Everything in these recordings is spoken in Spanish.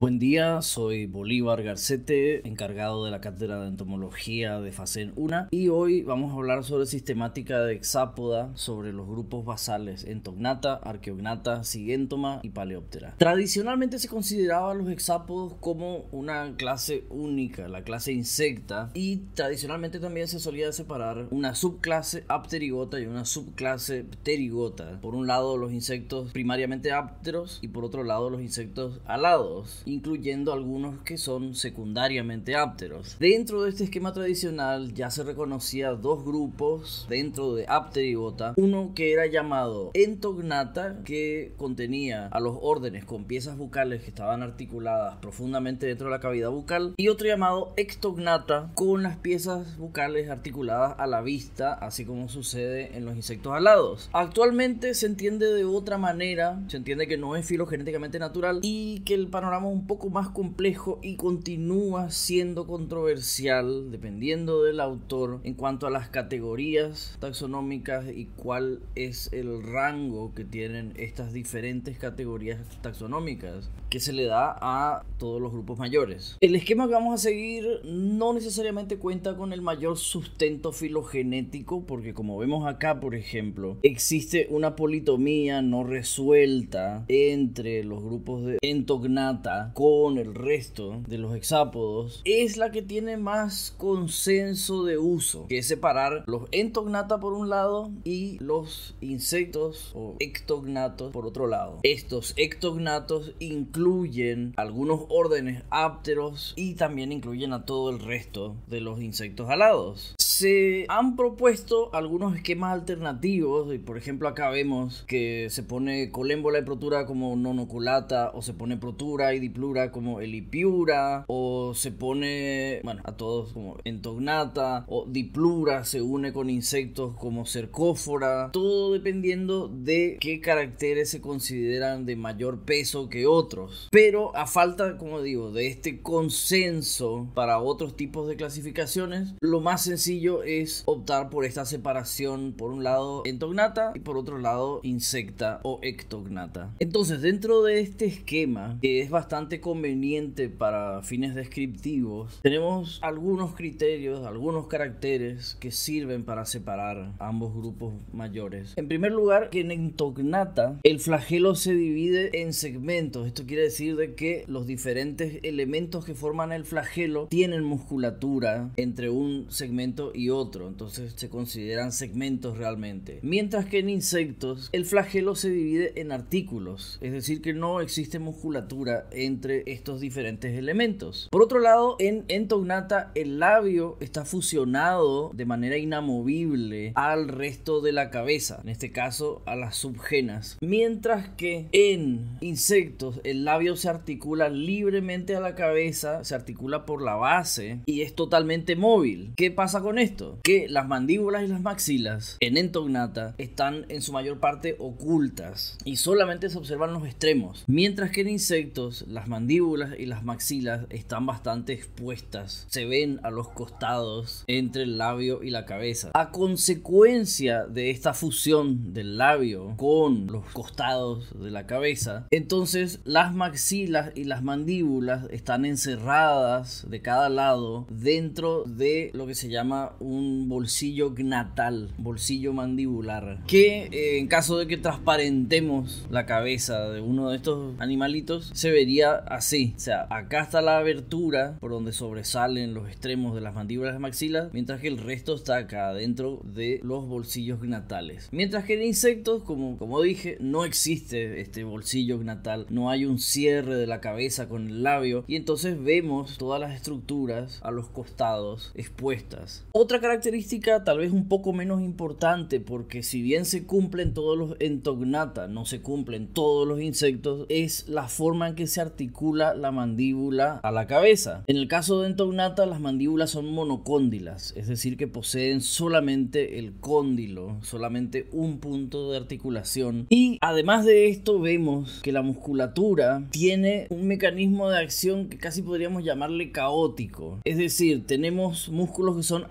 Buen día, soy Bolívar Garcete, encargado de la cátedra de entomología de FACEN 1 y hoy vamos a hablar sobre sistemática de hexápoda, sobre los grupos basales entognata, arqueognata, sigentoma y paleóptera. Tradicionalmente se consideraba a los hexápodos como una clase única, la clase insecta, y tradicionalmente también se solía separar una subclase apterigota y una subclase pterigota. Por un lado los insectos primariamente ápteros y por otro lado los insectos alados incluyendo algunos que son secundariamente ápteros. Dentro de este esquema tradicional ya se reconocía dos grupos dentro de Apteribota, uno que era llamado entognata, que contenía a los órdenes con piezas bucales que estaban articuladas profundamente dentro de la cavidad bucal, y otro llamado ectognata, con las piezas bucales articuladas a la vista, así como sucede en los insectos alados. Actualmente se entiende de otra manera, se entiende que no es filogenéticamente natural y que el panorama poco más complejo y continúa siendo controversial dependiendo del autor en cuanto a las categorías taxonómicas y cuál es el rango que tienen estas diferentes categorías taxonómicas que se le da a todos los grupos mayores. El esquema que vamos a seguir no necesariamente cuenta con el mayor sustento filogenético porque como vemos acá, por ejemplo, existe una politomía no resuelta entre los grupos de entognata con el resto de los hexápodos. Es la que tiene más consenso de uso, que es separar los entognata por un lado y los insectos o ectognatos por otro lado. Estos ectognatos incluyen incluyen algunos órdenes ápteros y también incluyen a todo el resto de los insectos alados se han propuesto algunos esquemas alternativos, y por ejemplo acá vemos que se pone colémbola y protura como nonoculata, o se pone protura y diplura como elipiura, o se pone, bueno, a todos como entognata, o diplura se une con insectos como cercófora, todo dependiendo de qué caracteres se consideran de mayor peso que otros. Pero a falta, como digo, de este consenso para otros tipos de clasificaciones, lo más sencillo es optar por esta separación, por un lado entognata y por otro lado insecta o ectognata. Entonces, dentro de este esquema, que es bastante conveniente para fines descriptivos, tenemos algunos criterios, algunos caracteres que sirven para separar ambos grupos mayores. En primer lugar, que en entognata el flagelo se divide en segmentos. Esto quiere decir de que los diferentes elementos que forman el flagelo tienen musculatura entre un segmento y otro, entonces se consideran segmentos realmente. Mientras que en insectos el flagelo se divide en artículos, es decir, que no existe musculatura entre estos diferentes elementos. Por otro lado, en Entognata el labio está fusionado de manera inamovible al resto de la cabeza, en este caso a las subgenas. Mientras que en insectos el labio se articula libremente a la cabeza, se articula por la base y es totalmente móvil. ¿Qué pasa con esto? Que las mandíbulas y las maxilas en entognata están en su mayor parte ocultas y solamente se observan los extremos, mientras que en insectos las mandíbulas y las maxilas están bastante expuestas, se ven a los costados entre el labio y la cabeza. A consecuencia de esta fusión del labio con los costados de la cabeza, entonces las maxilas y las mandíbulas están encerradas de cada lado dentro de lo que se llama un bolsillo gnatal, bolsillo mandibular, que eh, en caso de que transparentemos la cabeza de uno de estos animalitos, se vería así. O sea, acá está la abertura por donde sobresalen los extremos de las mandíbulas maxilas, mientras que el resto está acá dentro de los bolsillos gnatales. Mientras que en insectos, como, como dije, no existe este bolsillo gnatal, no hay un cierre de la cabeza con el labio y entonces vemos todas las estructuras a los costados expuestas. Otra característica tal vez un poco menos importante, porque si bien se cumplen todos los entognata, no se cumplen todos los insectos, es la forma en que se articula la mandíbula a la cabeza. En el caso de entognata, las mandíbulas son monocóndilas, es decir, que poseen solamente el cóndilo, solamente un punto de articulación. Y además de esto, vemos que la musculatura tiene un mecanismo de acción que casi podríamos llamarle caótico. Es decir, tenemos músculos que son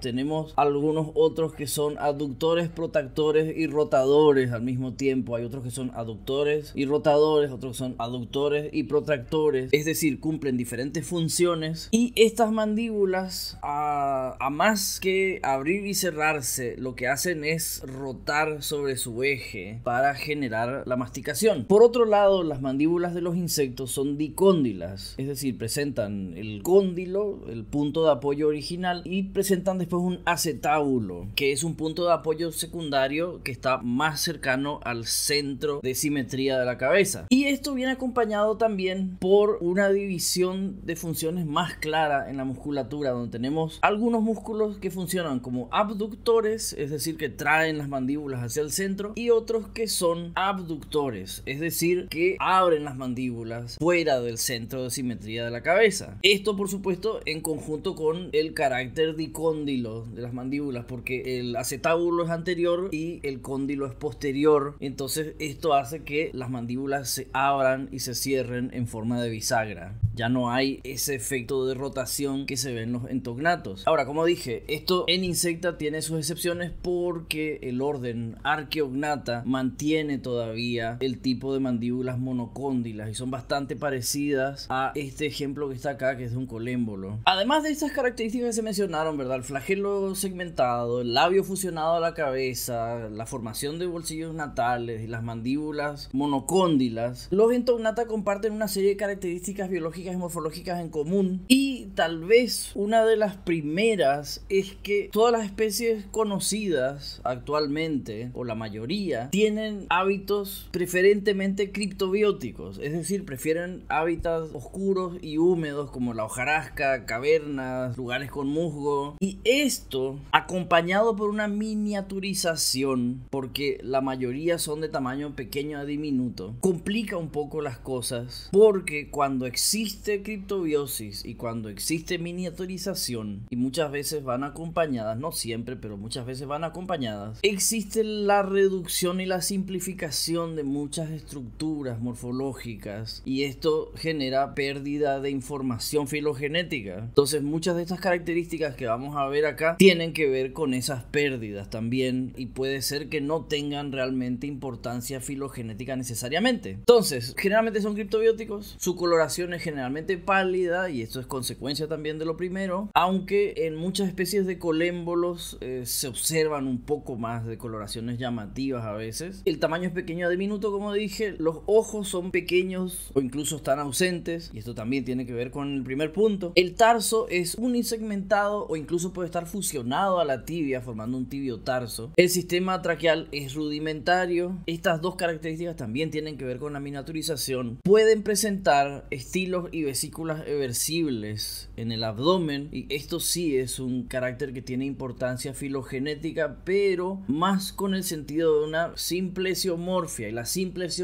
tenemos algunos otros que son aductores, protractores y rotadores al mismo tiempo. Hay otros que son aductores y rotadores, otros que son aductores y protractores. Es decir, cumplen diferentes funciones. Y estas mandíbulas, a, a más que abrir y cerrarse, lo que hacen es rotar sobre su eje para generar la masticación. Por otro lado, las mandíbulas de los insectos son dicóndilas, es decir, presentan el cóndilo, el punto de apoyo original, y presentan después un acetábulo, que es un punto de apoyo secundario que está más cercano al centro de simetría de la cabeza. Y esto viene acompañado también por una división de funciones más clara en la musculatura, donde tenemos algunos músculos que funcionan como abductores, es decir, que traen las mandíbulas hacia el centro, y otros que son abductores, es decir, que abren las mandíbulas fuera del centro de simetría de la cabeza. Esto, por supuesto, en conjunto con el carácter Dicóndilo de las mandíbulas, porque el acetábulo es anterior y el cóndilo es posterior. Entonces esto hace que las mandíbulas se abran y se cierren en forma de bisagra. Ya no hay ese efecto de rotación que se ve en los entognatos. Ahora, como dije, esto en insecta tiene sus excepciones porque el orden arqueognata mantiene todavía el tipo de mandíbulas monocóndilas y son bastante parecidas a este ejemplo que está acá, que es de un colémbolo. Además de estas características que se mencionaron, ¿verdad? El flagelo segmentado, el labio fusionado a la cabeza, la formación de bolsillos natales y las mandíbulas monocóndilas, los entonata comparten una serie de características biológicas y morfológicas en común y tal vez una de las primeras es que todas las especies conocidas actualmente, o la mayoría, tienen hábitos preferentemente criptobióticos, es decir, prefieren hábitats oscuros y húmedos como la hojarasca, cavernas, lugares con musgo, y esto acompañado por una miniaturización, porque la mayoría son de tamaño pequeño a diminuto, complica un poco las cosas, porque cuando existe criptobiosis y cuando existe miniaturización, y muchas veces van acompañadas, no siempre, pero muchas veces van acompañadas, existe la reducción y la simplificación de muchas estructuras morfológicas, y esto genera pérdida de información filogenética. Entonces, muchas de estas características que vamos a ver acá tienen que ver con esas pérdidas también y puede ser que no tengan realmente importancia filogenética necesariamente. Entonces, generalmente son criptobióticos, su coloración es generalmente pálida y esto es consecuencia también de lo primero, aunque en muchas especies de colémbolos eh, se observan un poco más de coloraciones llamativas a veces. El tamaño es pequeño a diminuto, como dije, los ojos son pequeños o incluso están ausentes y esto también tiene que ver con el primer punto. El tarso es unisegmentado incluso puede estar fusionado a la tibia formando un tibio tarso. El sistema traqueal es rudimentario. Estas dos características también tienen que ver con la miniaturización. Pueden presentar estilos y vesículas eversibles en el abdomen y esto sí es un carácter que tiene importancia filogenética pero más con el sentido de una simple y las simples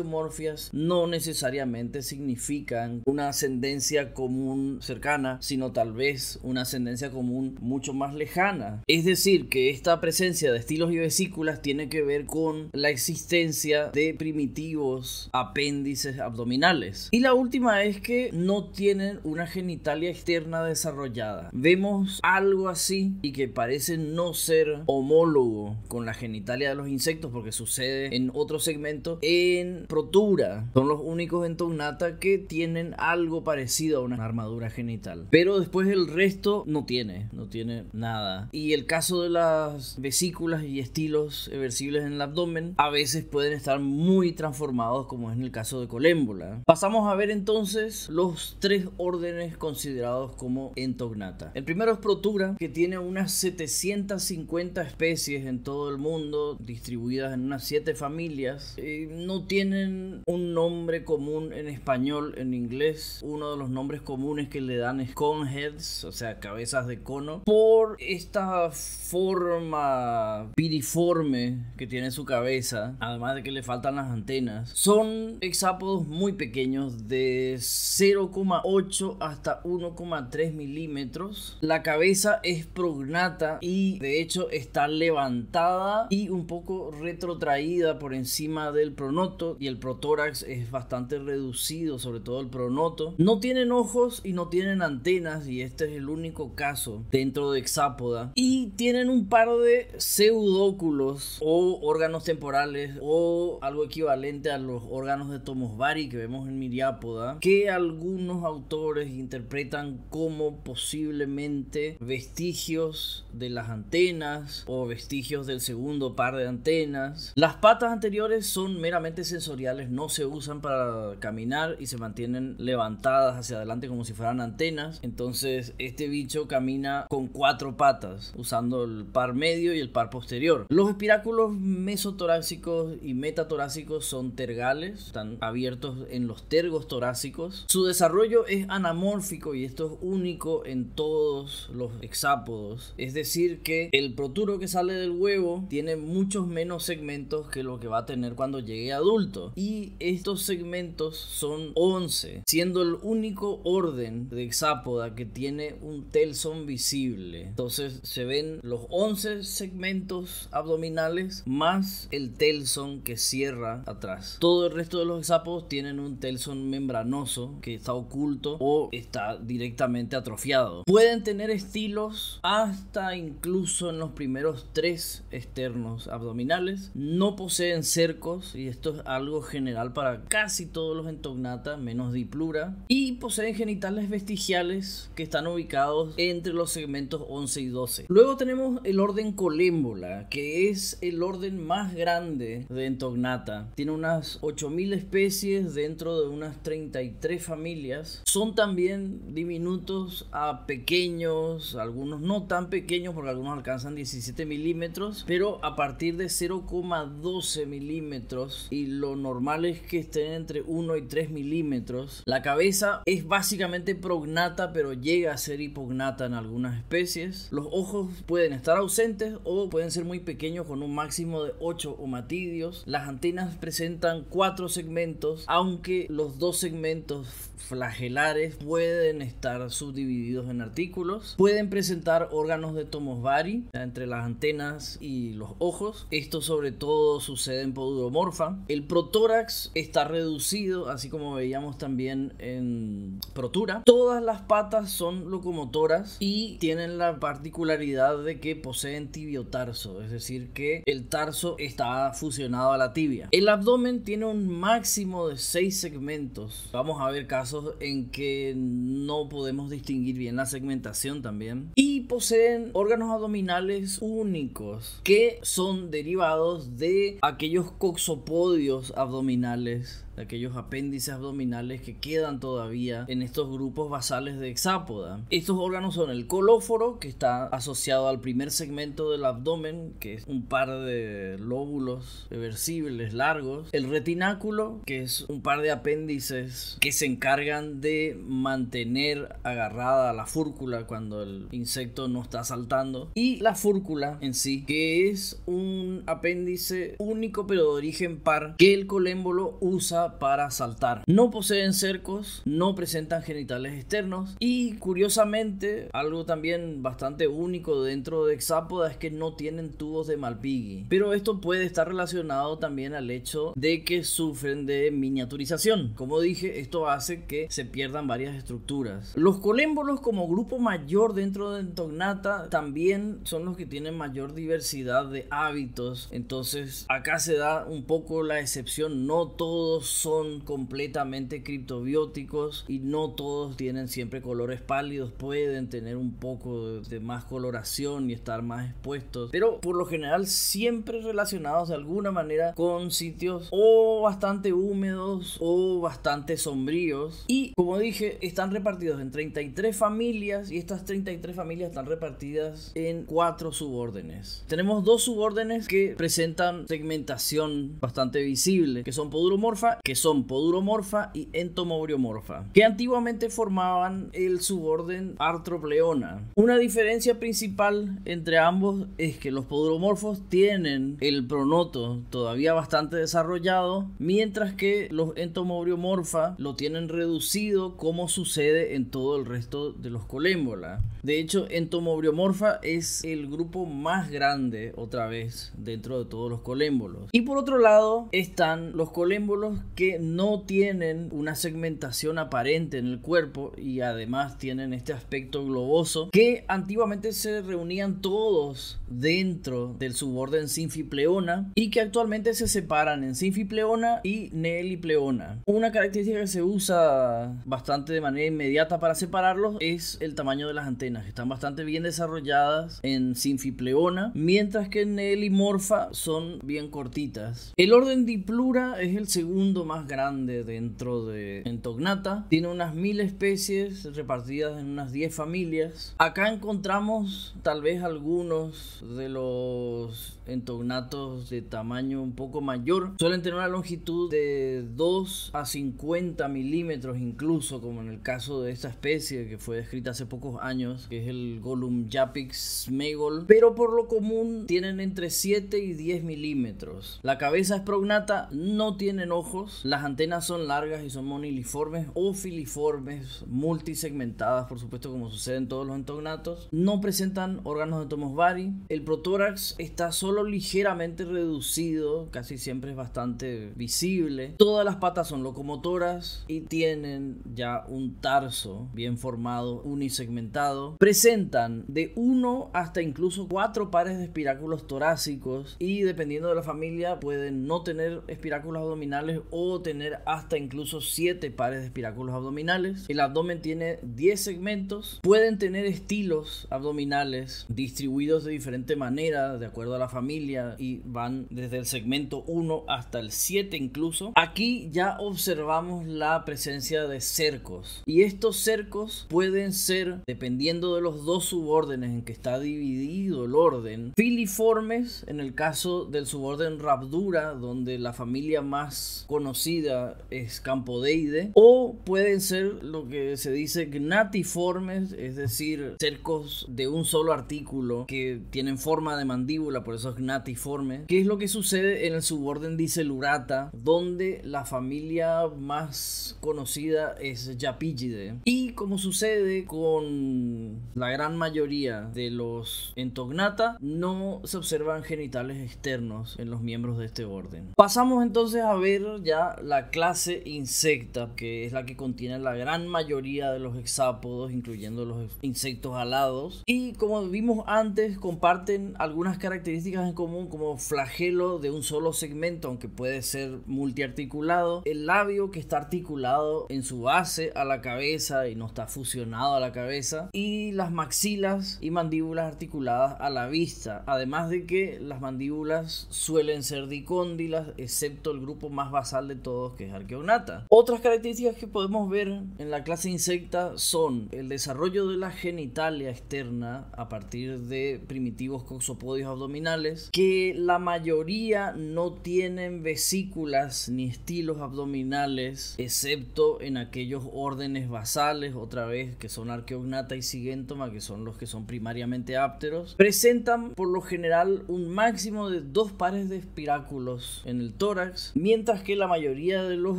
no necesariamente significan una ascendencia común cercana, sino tal vez una ascendencia común mucho más lejana. Es decir, que esta presencia de estilos y vesículas tiene que ver con la existencia de primitivos apéndices abdominales. Y la última es que no tienen una genitalia externa desarrollada. Vemos algo así y que parece no ser homólogo con la genitalia de los insectos porque sucede en otro segmento en Protura. Son los únicos en tonata que tienen algo parecido a una armadura genital. Pero después el resto no tiene no tiene nada. Y el caso de las vesículas y estilos eversibles en el abdomen a veces pueden estar muy transformados como es en el caso de colémbola. Pasamos a ver entonces los tres órdenes considerados como entognata. El primero es Protura, que tiene unas 750 especies en todo el mundo, distribuidas en unas 7 familias. Eh, no tienen un nombre común en español, en inglés. Uno de los nombres comunes que le dan es heads o sea, cabezas de cono por esta forma piriforme que tiene su cabeza, además de que le faltan las antenas, son hexápodos muy pequeños de 0,8 hasta 1,3 milímetros. La cabeza es prognata y de hecho está levantada y un poco retrotraída por encima del pronoto y el protórax es bastante reducido, sobre todo el pronoto. No tienen ojos y no tienen antenas y este es el único caso de dentro de Hexápoda y tienen un par de pseudóculos o órganos temporales o algo equivalente a los órganos de Tomosbari que vemos en Miriápoda que algunos autores interpretan como posiblemente vestigios de las antenas o vestigios del segundo par de antenas. Las patas anteriores son meramente sensoriales, no se usan para caminar y se mantienen levantadas hacia adelante como si fueran antenas. Entonces este bicho camina con cuatro patas, usando el par medio y el par posterior. Los espiráculos mesotorácicos y metatorácicos son tergales, están abiertos en los tergos torácicos. Su desarrollo es anamórfico y esto es único en todos los hexápodos. Es decir, que el proturo que sale del huevo tiene muchos menos segmentos que lo que va a tener cuando llegue adulto. Y estos segmentos son 11, siendo el único orden de hexápoda que tiene un telson visible entonces se ven los 11 segmentos abdominales más el telson que cierra atrás. Todo el resto de los sapos tienen un telson membranoso que está oculto o está directamente atrofiado. Pueden tener estilos hasta incluso en los primeros tres externos abdominales. No poseen cercos y esto es algo general para casi todos los entognata menos diplura. Y poseen genitales vestigiales que están ubicados entre los segmentos 11 y 12. Luego tenemos el orden Colémbola, que es el orden más grande de Entognata. Tiene unas 8000 especies dentro de unas 33 familias. Son también diminutos a pequeños, algunos no tan pequeños porque algunos alcanzan 17 milímetros, pero a partir de 0,12 milímetros y lo normal es que estén entre 1 y 3 milímetros. La cabeza es básicamente prognata, pero llega a ser hipognata en algunas especies, los ojos pueden estar ausentes o pueden ser muy pequeños con un máximo de 8 o omatidios. Las antenas presentan 4 segmentos, aunque los dos segmentos flagelares pueden estar subdivididos en artículos, pueden presentar órganos de vari entre las antenas y los ojos. Esto sobre todo sucede en poduromorfa. El protórax está reducido, así como veíamos también en protura. Todas las patas son locomotoras y tienen la particularidad de que poseen tibiotarso, es decir, que el tarso está fusionado a la tibia. El abdomen tiene un máximo de 6 segmentos. Vamos a ver casos en que no podemos distinguir bien la segmentación también. Y poseen órganos abdominales únicos que son derivados de aquellos coxopodios abdominales aquellos apéndices abdominales que quedan todavía en estos grupos basales de hexápoda. Estos órganos son el colóforo, que está asociado al primer segmento del abdomen, que es un par de lóbulos reversibles largos, el retináculo, que es un par de apéndices que se encargan de mantener agarrada la fúrcula cuando el insecto no está saltando, y la fúrcula en sí, que es un apéndice único pero de origen par que el colémbolo usa para saltar. No poseen cercos, no presentan genitales externos y curiosamente algo también bastante único dentro de Hexápoda es que no tienen tubos de Malpighi. Pero esto puede estar relacionado también al hecho de que sufren de miniaturización. Como dije, esto hace que se pierdan varias estructuras. Los colémbolos como grupo mayor dentro de Entognata también son los que tienen mayor diversidad de hábitos. Entonces acá se da un poco la excepción, no todos son completamente criptobióticos y no todos tienen siempre colores pálidos, pueden tener un poco de más coloración y estar más expuestos, pero por lo general siempre relacionados de alguna manera con sitios o bastante húmedos o bastante sombríos y como dije están repartidos en 33 familias y estas 33 familias están repartidas en cuatro subórdenes. Tenemos dos subórdenes que presentan segmentación bastante visible, que son poduromorfa que son poduromorfa y entomobriomorfa, que antiguamente formaban el suborden Artropleona. Una diferencia principal entre ambos es que los poduromorfos tienen el pronoto todavía bastante desarrollado, mientras que los entomobriomorfa lo tienen reducido como sucede en todo el resto de los colémbola. De hecho, entomobriomorfa es el grupo más grande otra vez dentro de todos los colémbolos. Y por otro lado están los colémbolos que no tienen una segmentación aparente en el cuerpo y además tienen este aspecto globoso que antiguamente se reunían todos dentro del suborden sinfipleona y que actualmente se separan en sinfipleona y neelipleona. Una característica que se usa bastante de manera inmediata para separarlos es el tamaño de las antenas, están bastante bien desarrolladas en sinfipleona, mientras que en neelimorfa son bien cortitas. El orden diplura es el segundo más grande dentro de Entognata. Tiene unas mil especies repartidas en unas 10 familias. Acá encontramos tal vez algunos de los entognatos de tamaño un poco mayor suelen tener una longitud de 2 a 50 milímetros incluso como en el caso de esta especie que fue descrita hace pocos años que es el Golum Japix megol pero por lo común tienen entre 7 y 10 milímetros la cabeza es prognata no tienen ojos las antenas son largas y son moniliformes o filiformes multisegmentadas por supuesto como sucede en todos los entognatos no presentan órganos de tomos bari el protórax está solo ligeramente reducido, casi siempre es bastante visible. Todas las patas son locomotoras y tienen ya un tarso bien formado, unisegmentado. Presentan de uno hasta incluso cuatro pares de espiráculos torácicos y dependiendo de la familia pueden no tener espiráculos abdominales o tener hasta incluso siete pares de espiráculos abdominales. El abdomen tiene 10 segmentos. Pueden tener estilos abdominales distribuidos de diferente manera de acuerdo a la familia y van desde el segmento 1 hasta el 7 incluso. Aquí ya observamos la presencia de cercos y estos cercos pueden ser, dependiendo de los dos subórdenes en que está dividido el orden, filiformes en el caso del suborden Rabdura, donde la familia más conocida es Campodeide, o pueden ser lo que se dice gnatiformes, es decir, cercos de un solo artículo que tienen forma de mandíbula, por eso gnatiforme. que es lo que sucede en el suborden Dicelurata, donde la familia más conocida es yapigide. Y como sucede con la gran mayoría de los entognata, no se observan genitales externos en los miembros de este orden. Pasamos entonces a ver ya la clase insecta, que es la que contiene la gran mayoría de los hexápodos, incluyendo los insectos alados. Y como vimos antes, comparten algunas características en común como flagelo de un solo segmento, aunque puede ser multiarticulado. El labio que está articulado en su base a la cabeza y no está fusionado a la cabeza. Y las maxilas y mandíbulas articuladas a la vista. Además de que las mandíbulas suelen ser dicóndilas, excepto el grupo más basal de todos que es arqueonata. Otras características que podemos ver en la clase insecta son el desarrollo de la genitalia externa a partir de primitivos coxopodios abdominales que la mayoría no tienen vesículas ni estilos abdominales, excepto en aquellos órdenes basales, otra vez que son arqueognata y sigéntoma que son los que son primariamente ápteros, presentan por lo general un máximo de dos pares de espiráculos en el tórax, mientras que la mayoría de los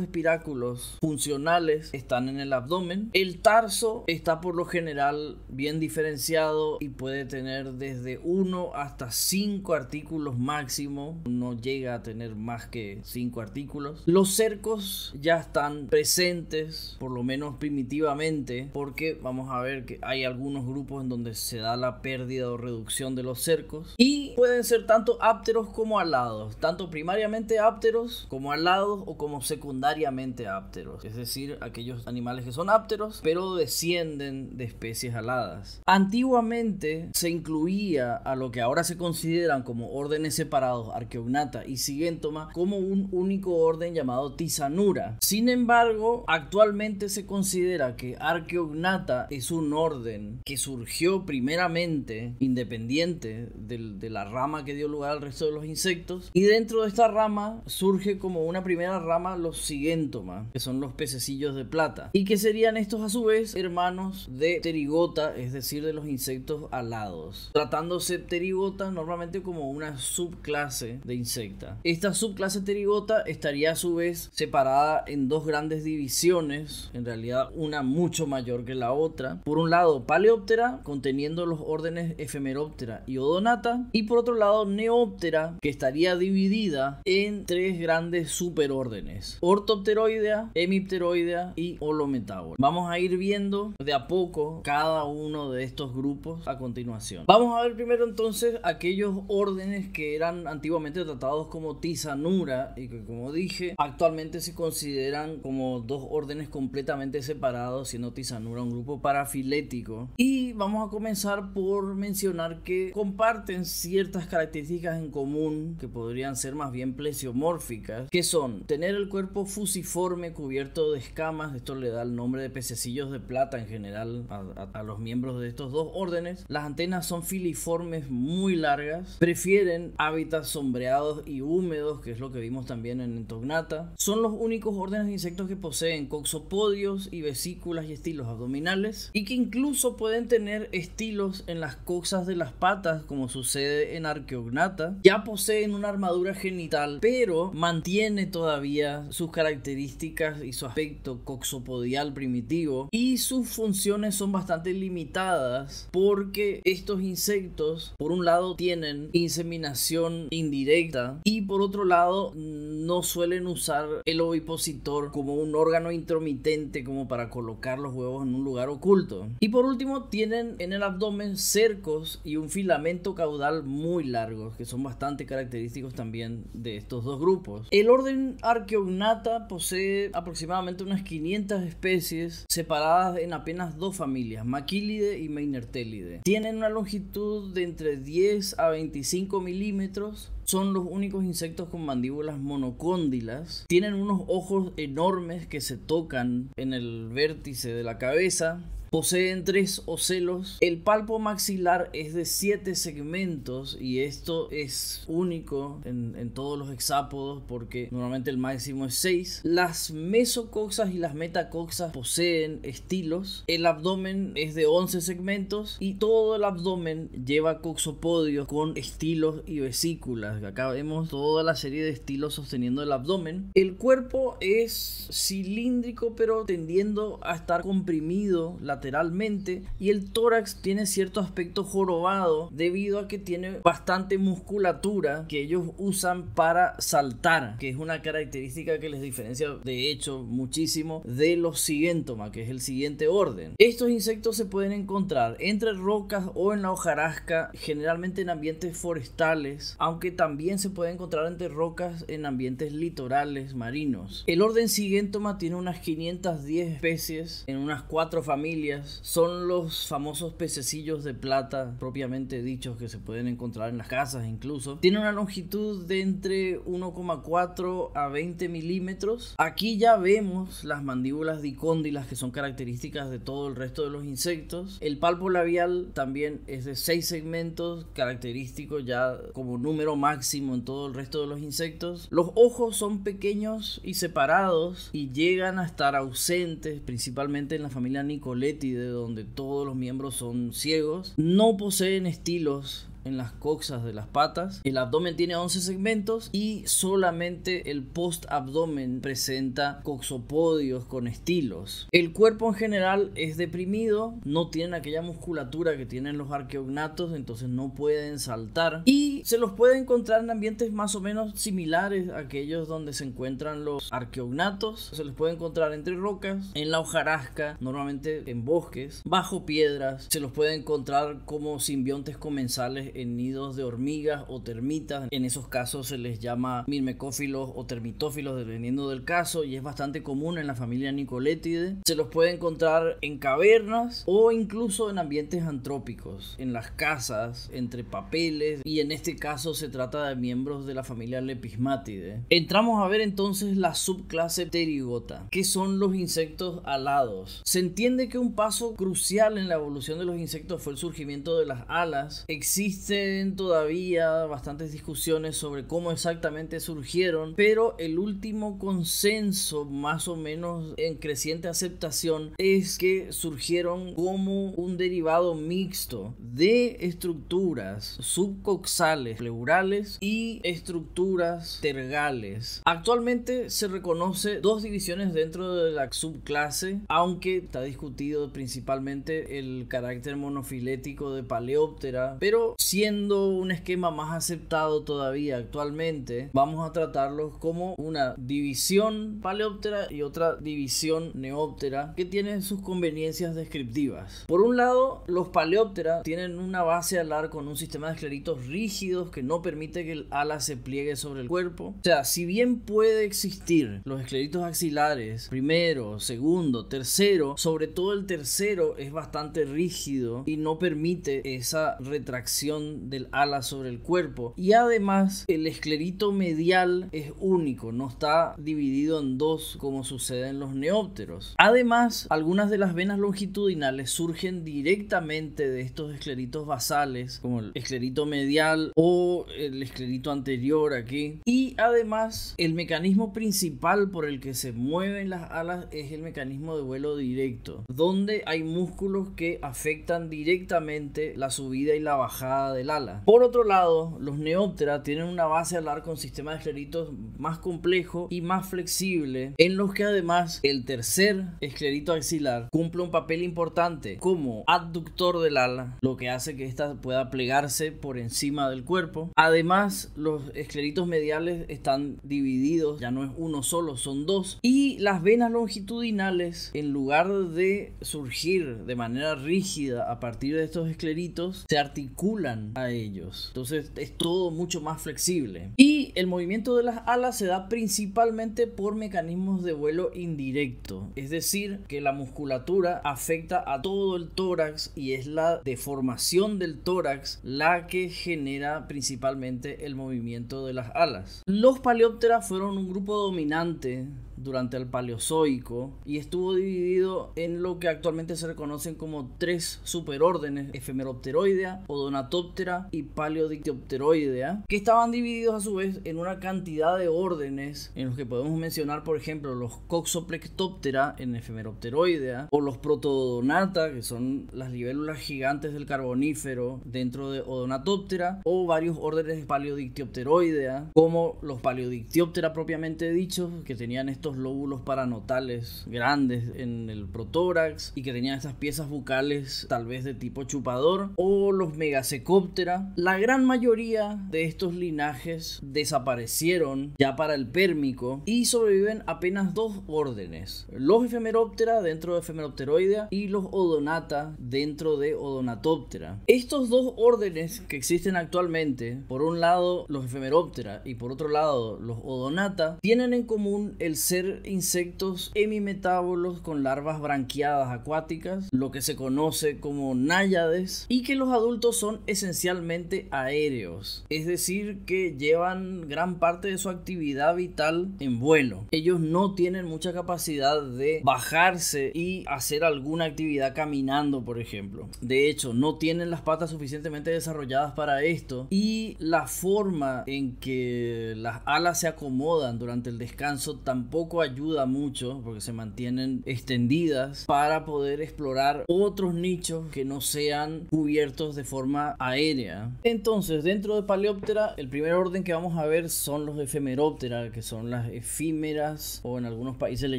espiráculos funcionales están en el abdomen. El tarso está por lo general bien diferenciado y puede tener desde 1 hasta 5 artículos máximo, no llega a tener más que 5 artículos. Los cercos ya están presentes, por lo menos primitivamente, porque vamos a ver que hay algunos grupos en donde se da la pérdida o reducción de los cercos. Y pueden ser tanto ápteros como alados, tanto primariamente ápteros como alados o como secundariamente ápteros, es decir, aquellos animales que son ápteros, pero descienden de especies aladas. Antiguamente se incluía a lo que ahora se consideran como como órdenes separados Archeognata y Sigéntoma, como un único orden llamado Tisanura. Sin embargo, actualmente se considera que Archeognata es un orden que surgió primeramente independiente de, la rama que dio lugar al resto de los insectos y dentro de esta rama surge como una primera rama los Sigéntoma, que son los pececillos de plata y que serían estos a su vez hermanos de Terigota, es decir, de los insectos alados, tratándose pterigota normalmente como una subclase de insecta. Esta subclase terigota estaría a su vez separada en dos grandes divisiones, en realidad una mucho mayor que la otra. Por un lado, Paleóptera, conteniendo los órdenes Efemeróptera y Odonata, y por otro lado, Neóptera, que estaría dividida en tres grandes superórdenes: Ortopteroidea, Hemipteroidea y holometabol, Vamos a ir viendo de a poco cada uno de estos grupos a continuación. Vamos a ver primero entonces aquellos órdenes que eran antiguamente tratados como tisanura, y que como dije actualmente se consideran como dos órdenes completamente separados siendo tisanura un grupo parafilético y vamos a comenzar por mencionar que comparten ciertas características en común que podrían ser más bien plesiomórficas que son tener el cuerpo fusiforme cubierto de escamas esto le da el nombre de pececillos de plata en general a, a los miembros de estos dos órdenes las antenas son filiformes muy largas, prefieren hábitats sombreados y húmedos, que es lo que vimos también en Entognata. Son los únicos órdenes de insectos que poseen coxopodios y vesículas y estilos abdominales, y que incluso pueden tener estilos en las coxas de las patas, como sucede en Arqueognata. Ya poseen una armadura genital, pero mantiene todavía sus características y su aspecto coxopodial primitivo, y sus funciones son bastante limitadas porque estos insectos, por un lado, tienen inseminación indirecta y por otro lado no suelen usar el ovipositor como un órgano intromitente como para colocar los huevos en un lugar oculto. Y por último tienen en el abdomen cercos y un filamento caudal muy largo que son bastante característicos también de estos dos grupos. El orden Archeognata posee aproximadamente unas 500 especies separadas en apenas dos familias, Maquilide y Meinertelide Tienen una longitud de entre 10 a 25 5 milímetros. Son los únicos insectos con mandíbulas monocóndilas. Tienen unos ojos enormes que se tocan en el vértice de la cabeza. Poseen tres ocelos. El palpo maxilar es de siete segmentos y esto es único en, todos los hexápodos porque normalmente el máximo es seis, Las mesocoxas y las metacoxas poseen estilos. El abdomen es de 11 segmentos y todo el abdomen lleva coxopodios con estilos y vesículas. Acá vemos toda la serie de estilos sosteniendo el abdomen. El cuerpo es cilíndrico pero tendiendo a estar comprimido. La lateralmente y el tórax tiene cierto aspecto jorobado debido a que tiene bastante musculatura que ellos usan para saltar, que es una característica que les diferencia de hecho muchísimo de los sigentoma, que es el siguiente orden. Estos insectos se pueden encontrar entre rocas o en la hojarasca, generalmente en ambientes forestales, aunque también se puede encontrar entre rocas en ambientes litorales marinos. El orden sigentoma tiene unas 510 especies en unas 4 familias son los famosos pececillos de plata propiamente dichos que se pueden encontrar en las casas incluso. Tiene una longitud de entre 1,4 a 20 milímetros. Aquí ya vemos las mandíbulas dicóndilas que son características de todo el resto de los insectos. El palpo labial también es de 6 segmentos característico ya como número máximo en todo el resto de los insectos. Los ojos son pequeños y separados y llegan a estar ausentes principalmente en la familia Nicoletti de donde todos los miembros son ciegos, no poseen estilos en las coxas de las patas. El abdomen tiene 11 segmentos y solamente el postabdomen presenta coxopodios con estilos. El cuerpo en general es deprimido, no tienen aquella musculatura que tienen los arqueognatos, entonces no pueden saltar y se los puede encontrar en ambientes más o menos similares a aquellos donde se encuentran los arqueognatos. Se los puede encontrar entre rocas, en la hojarasca, normalmente en bosques, bajo piedras, se los puede encontrar como simbiontes comensales en nidos de hormigas o termitas. En esos casos se les llama mirmecófilos o termitófilos, dependiendo del caso, y es bastante común en la familia Nicoletidae. Se los puede encontrar en cavernas o incluso en ambientes antrópicos, en las casas, entre papeles, y en este caso se trata de miembros de la familia Lepismatidae. Entramos a ver entonces la subclase Pterigota, que son los insectos alados. Se entiende que un paso crucial en la evolución de los insectos fue el surgimiento de las alas. Existe existen todavía bastantes discusiones sobre cómo exactamente surgieron, pero el último consenso más o menos en creciente aceptación es que surgieron como un derivado mixto de estructuras subcoxales pleurales y estructuras tergales. Actualmente se reconoce dos divisiones dentro de la subclase, aunque está discutido principalmente el carácter monofilético de Paleóptera, pero siendo un esquema más aceptado todavía actualmente, vamos a tratarlos como una división paleóptera y otra división neóptera que tienen sus conveniencias descriptivas. Por un lado, los paleóptera tienen una base alar con un sistema de escleritos rígidos que no permite que el ala se pliegue sobre el cuerpo. O sea, si bien puede existir los escleritos axilares, primero, segundo, tercero, sobre todo el tercero es bastante rígido y no permite esa retracción del ala sobre el cuerpo. Y además el esclerito medial es único, no está dividido en dos como sucede en los neópteros. Además, algunas de las venas longitudinales surgen directamente de estos escleritos basales, como el esclerito medial o el esclerito anterior aquí. Y además, el mecanismo principal por el que se mueven las alas es el mecanismo de vuelo directo, donde hay músculos que afectan directamente la subida y la bajada del ala. Por otro lado, los Neoptera tienen una base alar con sistema de escleritos más complejo y más flexible, en los que además el tercer esclerito axilar cumple un papel importante como adductor del ala, lo que hace que ésta pueda plegarse por encima del cuerpo. Además, los escleritos mediales están divididos, ya no es uno solo, son dos. Y las venas longitudinales, en lugar de surgir de manera rígida a partir de estos escleritos, se articulan a ellos. Entonces es todo mucho más flexible. Y el movimiento de las alas se da principalmente por mecanismos de vuelo indirecto. Es decir, que la musculatura afecta a todo el tórax y es la deformación del tórax la que genera principalmente el movimiento de las alas. Los paleópteras fueron un grupo dominante durante el Paleozoico y estuvo dividido en lo que actualmente se reconocen como tres superórdenes, efemeropteroidea, odonatóptera y paleodictiopteroidea, que estaban divididos a su vez en una cantidad de órdenes en los que podemos mencionar, por ejemplo, los Coxoplectoptera en efemeropteroidea o los protodonata, que son las libélulas gigantes del carbonífero dentro de odonatóptera, o varios órdenes de paleodictiopteroidea, como los paleodictioptera propiamente dichos, que tenían lóbulos paranotales grandes en el protórax y que tenían estas piezas bucales tal vez de tipo chupador o los megasecóptera. La gran mayoría de estos linajes desaparecieron ya para el pérmico y sobreviven apenas dos órdenes, los efemeróptera dentro de efemeropteroidea y los odonata dentro de odonatóptera. Estos dos órdenes que existen actualmente, por un lado los efemeróptera y por otro lado los odonata, tienen en común el ser insectos hemimetábolos con larvas branqueadas acuáticas, lo que se conoce como náyades, y que los adultos son esencialmente aéreos, es decir, que llevan gran parte de su actividad vital en vuelo. Ellos no tienen mucha capacidad de bajarse y hacer alguna actividad caminando, por ejemplo. De hecho, no tienen las patas suficientemente desarrolladas para esto y la forma en que las alas se acomodan durante el descanso tampoco ayuda mucho porque se mantienen extendidas para poder explorar otros nichos que no sean cubiertos de forma aérea. Entonces, dentro de Paleóptera, el primer orden que vamos a ver son los efemeróptera, que son las efímeras o en algunos países le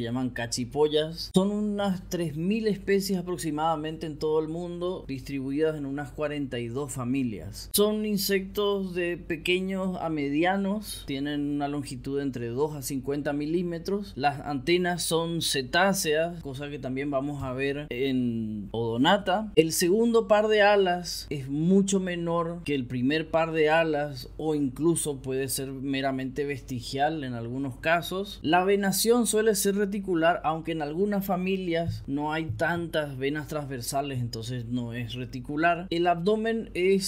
llaman cachipollas. Son unas 3.000 especies aproximadamente en todo el mundo, distribuidas en unas 42 familias. Son insectos de pequeños a medianos, tienen una longitud entre 2 a 50 milímetros las antenas son cetáceas, cosa que también vamos a ver en Odonata. El segundo par de alas es mucho menor que el primer par de alas o incluso puede ser meramente vestigial en algunos casos. La venación suele ser reticular, aunque en algunas familias no hay tantas venas transversales, entonces no es reticular. El abdomen es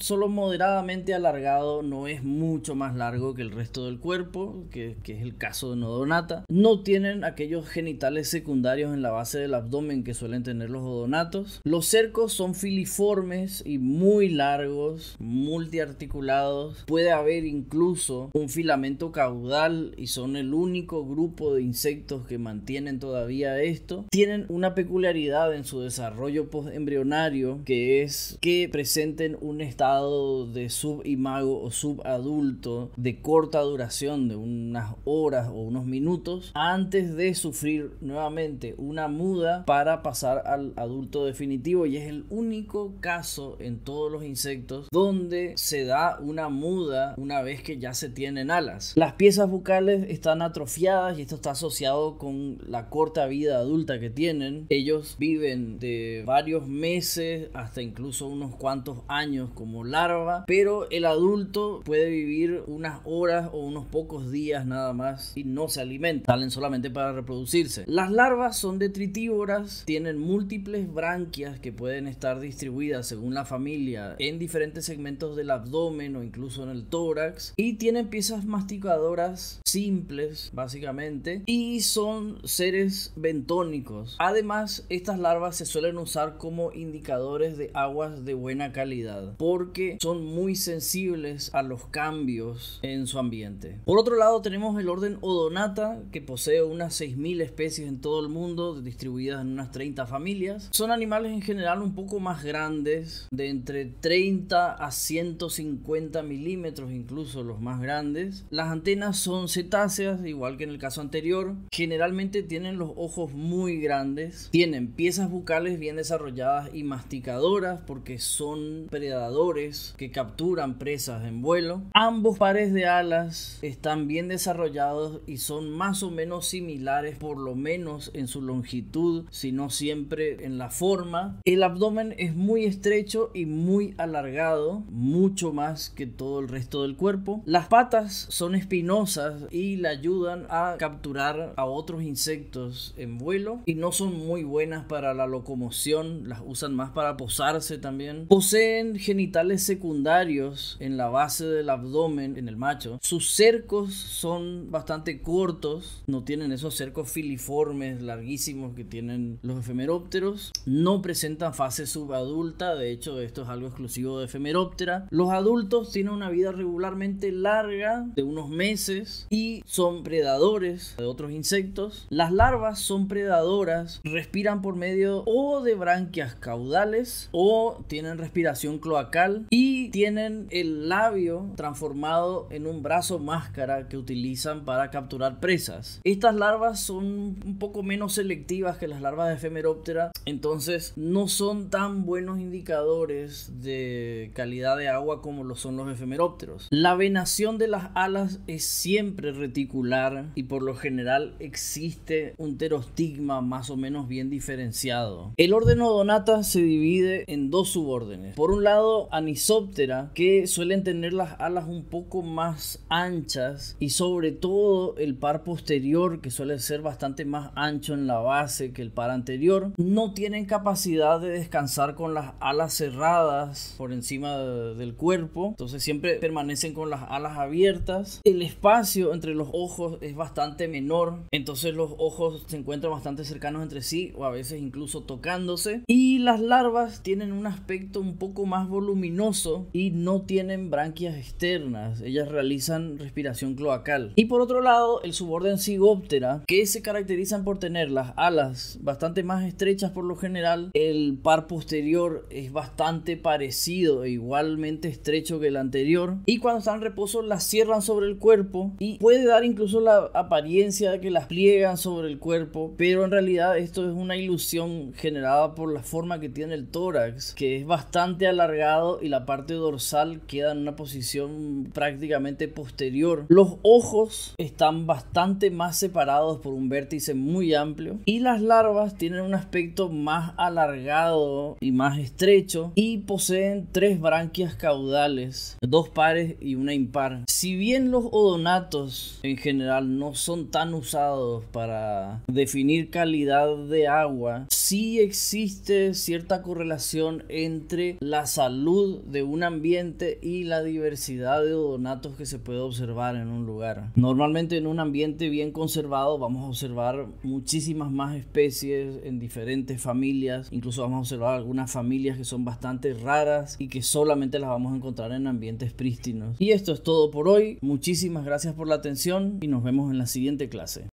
solo moderadamente alargado, no es mucho más largo que el resto del cuerpo, que, que es el caso de Nodonata no tienen aquellos genitales secundarios en la base del abdomen que suelen tener los odonatos. Los cercos son filiformes y muy largos, multiarticulados. Puede haber incluso un filamento caudal y son el único grupo de insectos que mantienen todavía esto. Tienen una peculiaridad en su desarrollo postembrionario que es que presenten un estado de subimago o subadulto de corta duración de unas horas o unos minutos antes de sufrir nuevamente una muda para pasar al adulto definitivo y es el único caso en todos los insectos donde se da una muda una vez que ya se tienen alas. Las piezas bucales están atrofiadas y esto está asociado con la corta vida adulta que tienen. Ellos viven de varios meses hasta incluso unos cuantos años como larva, pero el adulto puede vivir unas horas o unos pocos días nada más y no se alimenta salen solamente para reproducirse. Las larvas son detritívoras, tienen múltiples branquias que pueden estar distribuidas según la familia en diferentes segmentos del abdomen o incluso en el tórax y tienen piezas masticadoras simples básicamente y son seres bentónicos. Además, estas larvas se suelen usar como indicadores de aguas de buena calidad porque son muy sensibles a los cambios en su ambiente. Por otro lado tenemos el orden Odonata que posee unas 6.000 especies en todo el mundo, distribuidas en unas 30 familias. Son animales en general un poco más grandes, de entre 30 a 150 milímetros incluso los más grandes. Las antenas son cetáceas, igual que en el caso anterior. Generalmente tienen los ojos muy grandes, tienen piezas bucales bien desarrolladas y masticadoras porque son predadores que capturan presas en vuelo. Ambos pares de alas están bien desarrollados y son más o menos similares, por lo menos en su longitud, sino siempre en la forma. El abdomen es muy estrecho y muy alargado, mucho más que todo el resto del cuerpo. Las patas son espinosas y le ayudan a capturar a otros insectos en vuelo y no son muy buenas para la locomoción, las usan más para posarse también. Poseen genitales secundarios en la base del abdomen en el macho. Sus cercos son bastante cortos no tienen esos cercos filiformes larguísimos que tienen los efemerópteros, no presentan fase subadulta, de hecho esto es algo exclusivo de efemeróptera. Los adultos tienen una vida regularmente larga, de unos meses, y son predadores de otros insectos. Las larvas son predadoras, respiran por medio o de branquias caudales o tienen respiración cloacal y tienen el labio transformado en un brazo máscara que utilizan para capturar presas estas larvas son un poco menos selectivas que las larvas de efemeróptera, entonces no son tan buenos indicadores de calidad de agua como lo son los efemerópteros. La venación de las alas es siempre reticular y por lo general existe un terostigma más o menos bien diferenciado. El orden Odonata se divide en dos subórdenes. Por un lado, anisóptera que suelen tener las alas un poco más anchas y sobre todo el par posterior, que suele ser bastante más ancho en la base que el par anterior, no tienen capacidad de descansar con las alas cerradas por encima del cuerpo, entonces siempre permanecen con las alas abiertas. El espacio entre los ojos es bastante menor, entonces los ojos se encuentran bastante cercanos entre sí o a veces incluso tocándose. Y las larvas tienen un aspecto un poco más voluminoso y no tienen branquias externas, ellas realizan respiración cloacal. Y por otro lado, el sub orden Zygoptera, que se caracterizan por tener las alas bastante más estrechas por lo general, el par posterior es bastante parecido e igualmente estrecho que el anterior, y cuando están en reposo las cierran sobre el cuerpo y puede dar incluso la apariencia de que las pliegan sobre el cuerpo, pero en realidad esto es una ilusión generada por la forma que tiene el tórax, que es bastante alargado y la parte dorsal queda en una posición prácticamente posterior. Los ojos están bastante más separados por un vértice muy amplio y las larvas tienen un aspecto más alargado y más estrecho y poseen tres branquias caudales, dos pares y una impar. Si bien los odonatos en general no son tan usados para definir calidad de agua, sí existe cierta correlación entre la salud de un ambiente y la diversidad de odonatos que se puede observar en un lugar. Normalmente en un ambiente bien conservado vamos a observar muchísimas más especies en diferentes familias, incluso vamos a observar algunas familias que son bastante raras y que solamente las vamos a encontrar en ambientes prístinos. Y esto es todo por hoy, muchísimas gracias por la atención y nos vemos en la siguiente clase.